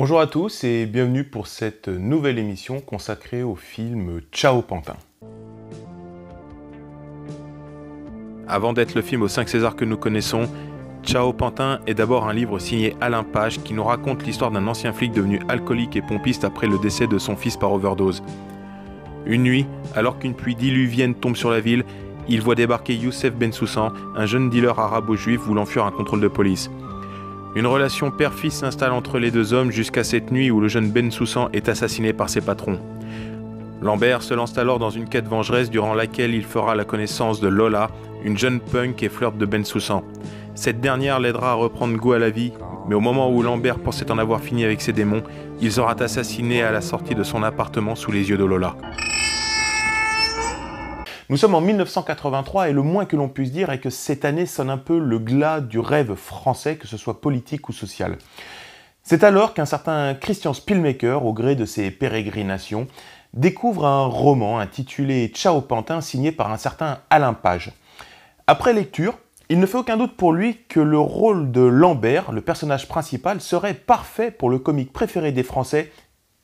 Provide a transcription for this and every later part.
Bonjour à tous et bienvenue pour cette nouvelle émission consacrée au film Ciao Pantin. Avant d'être le film aux 5 Césars que nous connaissons, Ciao Pantin est d'abord un livre signé Alain Page qui nous raconte l'histoire d'un ancien flic devenu alcoolique et pompiste après le décès de son fils par overdose. Une nuit, alors qu'une pluie diluvienne tombe sur la ville, il voit débarquer Youssef Bensoussan, un jeune dealer arabo-juif voulant fuir un contrôle de police. Une relation père-fils s'installe entre les deux hommes jusqu'à cette nuit où le jeune Ben Soussan est assassiné par ses patrons. Lambert se lance alors dans une quête vengeresse durant laquelle il fera la connaissance de Lola, une jeune punk et flirte de Ben Soussan. Cette dernière l'aidera à reprendre goût à la vie, mais au moment où Lambert pensait en avoir fini avec ses démons, il sera assassiné à la sortie de son appartement sous les yeux de Lola. Nous sommes en 1983 et le moins que l'on puisse dire est que cette année sonne un peu le glas du rêve français, que ce soit politique ou social. C'est alors qu'un certain Christian Spielmaker, au gré de ses pérégrinations, découvre un roman intitulé Ciao Pantin signé par un certain Alain Page. Après lecture, il ne fait aucun doute pour lui que le rôle de Lambert, le personnage principal, serait parfait pour le comique préféré des Français,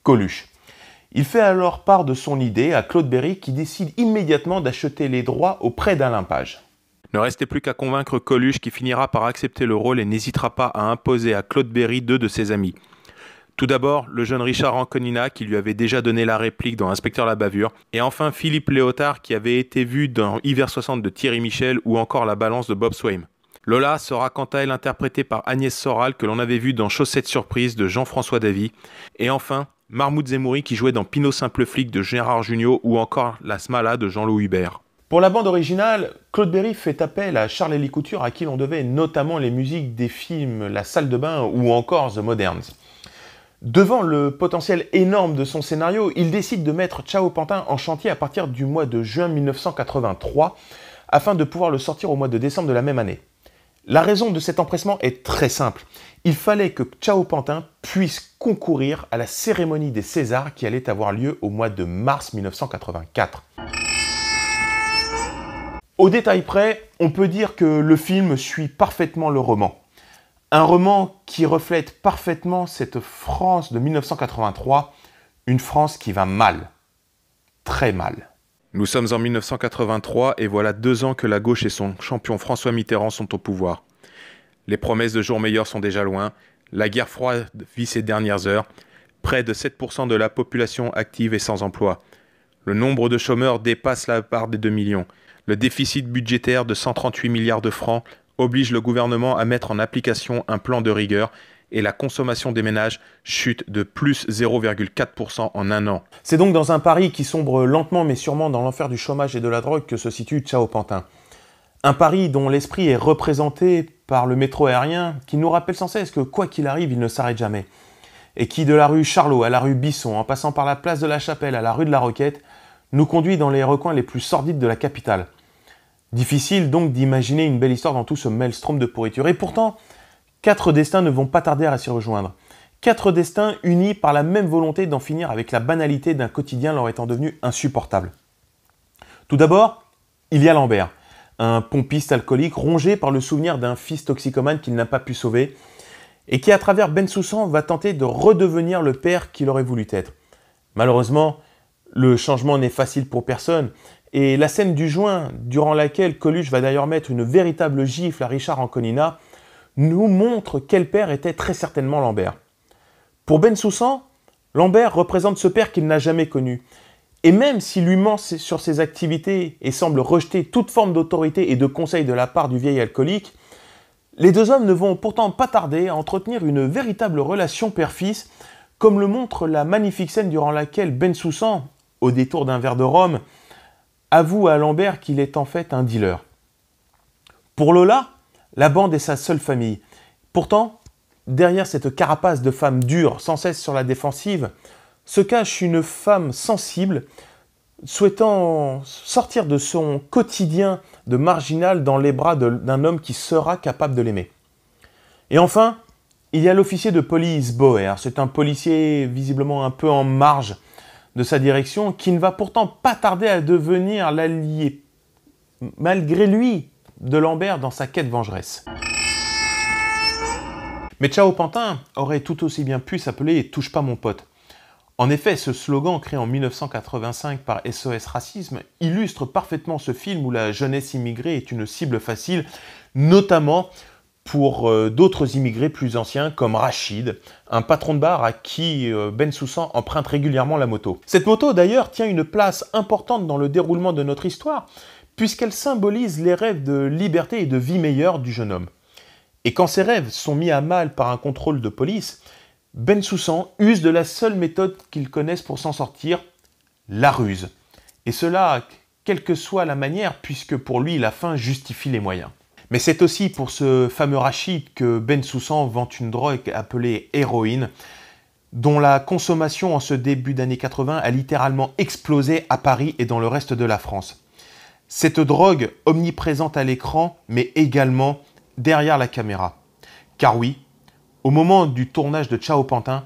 Coluche. Il fait alors part de son idée à Claude Berry qui décide immédiatement d'acheter les droits auprès d'Alain Page. Ne restait plus qu'à convaincre Coluche qui finira par accepter le rôle et n'hésitera pas à imposer à Claude Berry deux de ses amis. Tout d'abord, le jeune Richard Anconina qui lui avait déjà donné la réplique dans Inspecteur la bavure, et enfin Philippe Léotard qui avait été vu dans Hiver 60 de Thierry Michel ou encore La balance de Bob Swaim. Lola sera quant à elle interprétée par Agnès Soral que l'on avait vu dans Chaussettes surprises de Jean-François Davy, et enfin Marmoud Zemouri qui jouait dans Pinot Simple Flic de Gérard Jugnot ou encore La Smala de Jean-Louis Hubert. Pour la bande originale, Claude Berry fait appel à Charles Couture à qui l'on devait notamment les musiques des films La Salle de Bain ou encore The Moderns. Devant le potentiel énorme de son scénario, il décide de mettre Ciao Pantin en chantier à partir du mois de juin 1983 afin de pouvoir le sortir au mois de décembre de la même année. La raison de cet empressement est très simple. Il fallait que Chao Pantin puisse concourir à la cérémonie des Césars qui allait avoir lieu au mois de mars 1984. Au détail près, on peut dire que le film suit parfaitement le roman. Un roman qui reflète parfaitement cette France de 1983, une France qui va mal, très mal. Nous sommes en 1983 et voilà deux ans que la gauche et son champion François Mitterrand sont au pouvoir. Les promesses de jours meilleurs sont déjà loin, la guerre froide vit ses dernières heures, près de 7% de la population active est sans emploi. Le nombre de chômeurs dépasse la part des 2 millions. Le déficit budgétaire de 138 milliards de francs oblige le gouvernement à mettre en application un plan de rigueur et la consommation des ménages chute de plus 0,4% en un an. C'est donc dans un Paris qui sombre lentement mais sûrement dans l'enfer du chômage et de la drogue que se situe Chao Pantin. Un Paris dont l'esprit est représenté par le métro aérien qui nous rappelle sans cesse que quoi qu'il arrive, il ne s'arrête jamais. Et qui, de la rue Charlot à la rue Bisson, en passant par la place de la Chapelle à la rue de la Roquette, nous conduit dans les recoins les plus sordides de la capitale. Difficile donc d'imaginer une belle histoire dans tout ce maelstrom de pourriture. Et pourtant, Quatre destins ne vont pas tarder à s'y rejoindre. Quatre destins unis par la même volonté d'en finir avec la banalité d'un quotidien leur étant devenu insupportable. Tout d'abord, il y a Lambert, un pompiste alcoolique rongé par le souvenir d'un fils toxicomane qu'il n'a pas pu sauver, et qui à travers Ben Soussan va tenter de redevenir le père qu'il aurait voulu être. Malheureusement, le changement n'est facile pour personne, et la scène du juin, durant laquelle Coluche va d'ailleurs mettre une véritable gifle à Richard Anconina, nous montre quel père était très certainement Lambert. Pour Ben Soussan, Lambert représente ce père qu'il n'a jamais connu. Et même s'il lui ment sur ses activités et semble rejeter toute forme d'autorité et de conseil de la part du vieil alcoolique, les deux hommes ne vont pourtant pas tarder à entretenir une véritable relation père-fils, comme le montre la magnifique scène durant laquelle Ben Soussan, au détour d'un verre de rhum, avoue à Lambert qu'il est en fait un dealer. Pour Lola, la bande est sa seule famille. Pourtant, derrière cette carapace de femme dure, sans cesse sur la défensive, se cache une femme sensible, souhaitant sortir de son quotidien de marginal dans les bras d'un homme qui sera capable de l'aimer. Et enfin, il y a l'officier de police Boer. C'est un policier visiblement un peu en marge de sa direction qui ne va pourtant pas tarder à devenir l'allié, malgré lui, de Lambert dans sa quête vengeresse. Mais Ciao Pantin aurait tout aussi bien pu s'appeler Touche pas mon pote. En effet, ce slogan créé en 1985 par SOS Racisme illustre parfaitement ce film où la jeunesse immigrée est une cible facile, notamment pour euh, d'autres immigrés plus anciens comme Rachid, un patron de bar à qui euh, Ben Soussan emprunte régulièrement la moto. Cette moto d'ailleurs tient une place importante dans le déroulement de notre histoire, puisqu'elle symbolise les rêves de liberté et de vie meilleure du jeune homme. Et quand ces rêves sont mis à mal par un contrôle de police, Ben Soussan use de la seule méthode qu'il connaisse pour s'en sortir, la ruse. Et cela, quelle que soit la manière, puisque pour lui, la fin justifie les moyens. Mais c'est aussi pour ce fameux Rachid que Ben Soussan vante une drogue appelée héroïne, dont la consommation en ce début d'année 80 a littéralement explosé à Paris et dans le reste de la France. Cette drogue omniprésente à l'écran, mais également derrière la caméra. Car oui, au moment du tournage de Chao Pantin,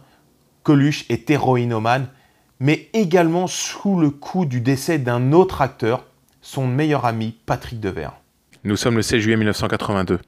Coluche est héroïnomane, mais également sous le coup du décès d'un autre acteur, son meilleur ami Patrick Devers. Nous sommes le 16 juillet 1982.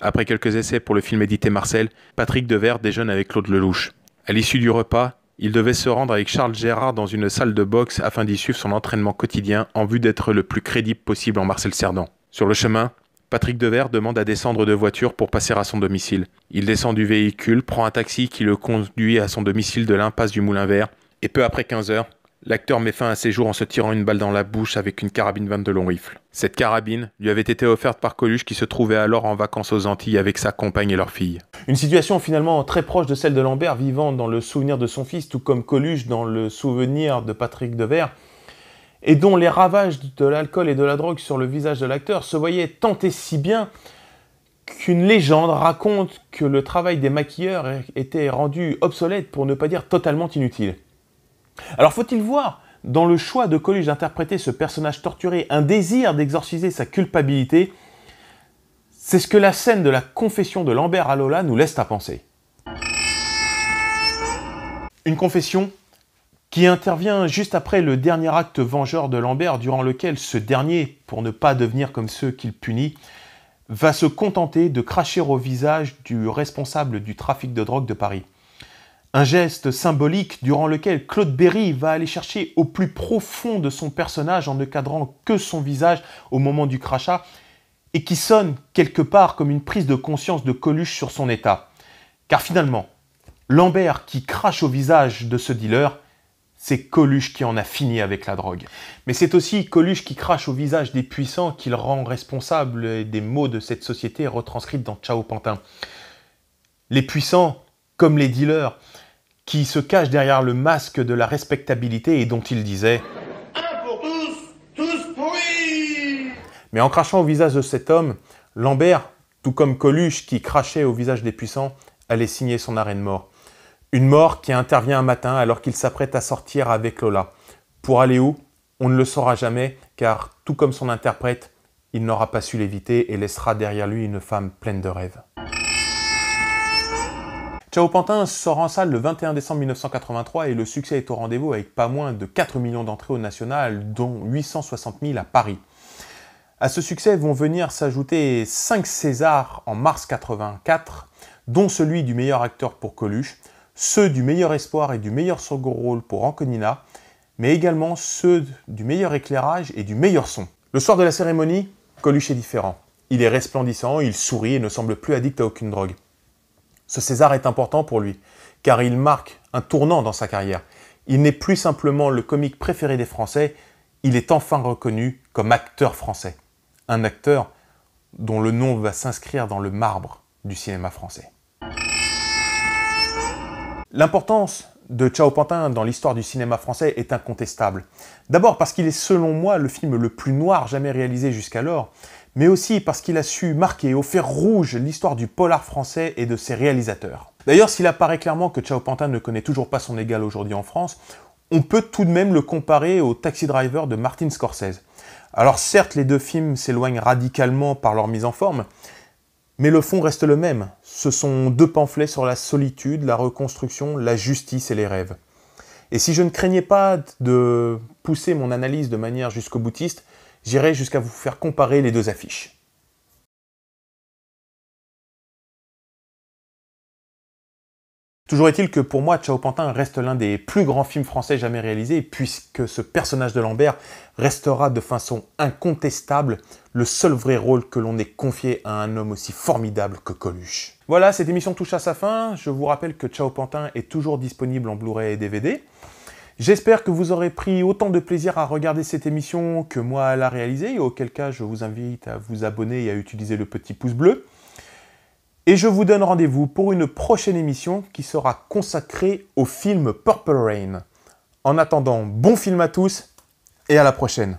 Après quelques essais pour le film édité Marcel, Patrick Devers déjeune avec Claude Lelouch. À l'issue du repas, il devait se rendre avec Charles Gérard dans une salle de boxe afin d'y suivre son entraînement quotidien en vue d'être le plus crédible possible en Marcel Cerdan. Sur le chemin, Patrick Devers demande à descendre de voiture pour passer à son domicile. Il descend du véhicule, prend un taxi qui le conduit à son domicile de l'impasse du Moulin Vert, et peu après 15 heures, L'acteur met fin à ses jours en se tirant une balle dans la bouche avec une carabine de long rifle. Cette carabine lui avait été offerte par Coluche qui se trouvait alors en vacances aux Antilles avec sa compagne et leur fille. Une situation finalement très proche de celle de Lambert vivant dans le souvenir de son fils, tout comme Coluche dans le souvenir de Patrick Devers, et dont les ravages de l'alcool et de la drogue sur le visage de l'acteur se voyaient tant et si bien qu'une légende raconte que le travail des maquilleurs était rendu obsolète pour ne pas dire totalement inutile. Alors faut-il voir dans le choix de Coluche d'interpréter ce personnage torturé un désir d'exorciser sa culpabilité C'est ce que la scène de la confession de Lambert à Lola nous laisse à penser. Une confession qui intervient juste après le dernier acte vengeur de Lambert, durant lequel ce dernier, pour ne pas devenir comme ceux qu'il punit, va se contenter de cracher au visage du responsable du trafic de drogue de Paris. Un geste symbolique durant lequel Claude Berry va aller chercher au plus profond de son personnage en ne cadrant que son visage au moment du crachat et qui sonne quelque part comme une prise de conscience de Coluche sur son état. Car finalement, Lambert qui crache au visage de ce dealer, c'est Coluche qui en a fini avec la drogue. Mais c'est aussi Coluche qui crache au visage des puissants qu'il rend responsable des maux de cette société retranscrite dans Ciao Pantin. Les puissants comme les dealers, qui se cachent derrière le masque de la respectabilité et dont il disait « Un pour tous, tous lui !» Mais en crachant au visage de cet homme, Lambert, tout comme Coluche qui crachait au visage des puissants, allait signer son arrêt de mort. Une mort qui intervient un matin alors qu'il s'apprête à sortir avec Lola. Pour aller où On ne le saura jamais, car tout comme son interprète, il n'aura pas su l'éviter et laissera derrière lui une femme pleine de rêves. Ciao Pantin sort en salle le 21 décembre 1983 et le succès est au rendez-vous avec pas moins de 4 millions d'entrées au national, dont 860 000 à Paris. À ce succès vont venir s'ajouter 5 Césars en mars 84, dont celui du meilleur acteur pour Coluche, ceux du meilleur espoir et du meilleur second rôle pour Anconina, mais également ceux du meilleur éclairage et du meilleur son. Le soir de la cérémonie, Coluche est différent. Il est resplendissant, il sourit et ne semble plus addict à aucune drogue. Ce César est important pour lui, car il marque un tournant dans sa carrière. Il n'est plus simplement le comique préféré des Français, il est enfin reconnu comme acteur français. Un acteur dont le nom va s'inscrire dans le marbre du cinéma français. L'importance de Ciao Pantin dans l'histoire du cinéma français est incontestable. D'abord parce qu'il est selon moi le film le plus noir jamais réalisé jusqu'alors, mais aussi parce qu'il a su marquer au fer rouge l'histoire du polar français et de ses réalisateurs. D'ailleurs, s'il apparaît clairement que Chao Pantin ne connaît toujours pas son égal aujourd'hui en France, on peut tout de même le comparer au Taxi Driver de Martin Scorsese. Alors certes, les deux films s'éloignent radicalement par leur mise en forme, mais le fond reste le même. Ce sont deux pamphlets sur la solitude, la reconstruction, la justice et les rêves. Et si je ne craignais pas de pousser mon analyse de manière jusqu'au boutiste, J'irai jusqu'à vous faire comparer les deux affiches. Toujours est-il que pour moi, Chao Pantin reste l'un des plus grands films français jamais réalisés, puisque ce personnage de Lambert restera de façon incontestable le seul vrai rôle que l'on ait confié à un homme aussi formidable que Coluche. Voilà, cette émission touche à sa fin. Je vous rappelle que Chao Pantin est toujours disponible en Blu-ray et DVD. J'espère que vous aurez pris autant de plaisir à regarder cette émission que moi à la réaliser, et auquel cas je vous invite à vous abonner et à utiliser le petit pouce bleu. Et je vous donne rendez-vous pour une prochaine émission qui sera consacrée au film Purple Rain. En attendant, bon film à tous et à la prochaine.